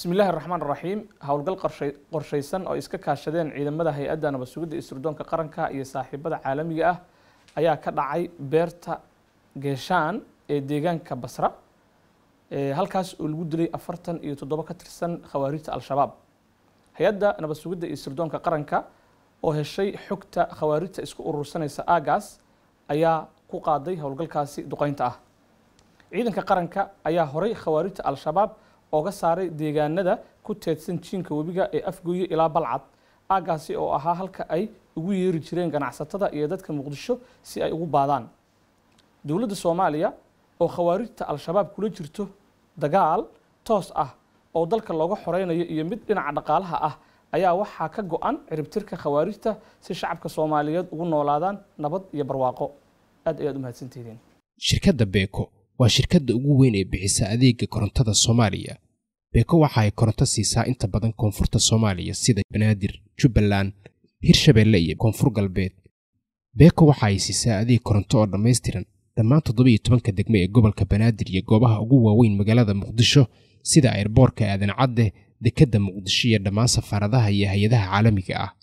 bismi illaahi raxmaan raxiim howlgal qorshaysan oo iska kaashadeen ciidamada hay-adda nabad sugidda isturdoonka qaranka iyo saaxiibada caalamiga ah ayaa ka dhacay beerta geeshaan ee deegaanka basra halkaas oo lagu dilay afartan iyo toddobo ka tirsan khawaarijta al-shabaab hay-adda nabad sugidda iyo sirdoonka qaranka oo heshay xogta khawaarijta isku urursanaysa aagaas ayaa ku qaaday howlgalkaasi duqeynta ah ciidanka qaranka ayaa horay khawaarijta al-shabaab ooga saaray deegaanada ku teedsan jiinka webiga ee afgooye ilaa balcad aaggaasi oo ahaa halka ay ugu yeeri jireen ganacsatada iyo dadka muqdisho si ay ugu baadaan dowladda soomaaliya oo khawaarijta al-shabaab kula jirto dagaal toos ah oo dalka looga xoreynayo iyo mid dhinaca dhaqaalaha ah ayaa waxaa ka go-an ciribtirka khawaarijta si shacabka soomaaliyeed ugu noolaadaan nabad iyo barwaaqo aad ayaad u mahadsantihiin shirkadda beeko waa shirkadda ugu weyn ee bixisa adeega korontada soomaaliya beeko waxa ay koronto siisaa inta badan koonfurta soomaaliya sida banaadir jubbaland hirshabeelle iyo koonfur galbeed beko waxa ay siisaa adeeg koronto oo dhammaystiran dhammaan toddoba iyo tobanka degmo ee gobolka banaadir iyo goobaha ugu waaweyn magaalada muqdisho sida eerboorka aadan cadde dekedda muqdisho iyo dhammaan safaaradaha iyo hay-adaha caalamiga ah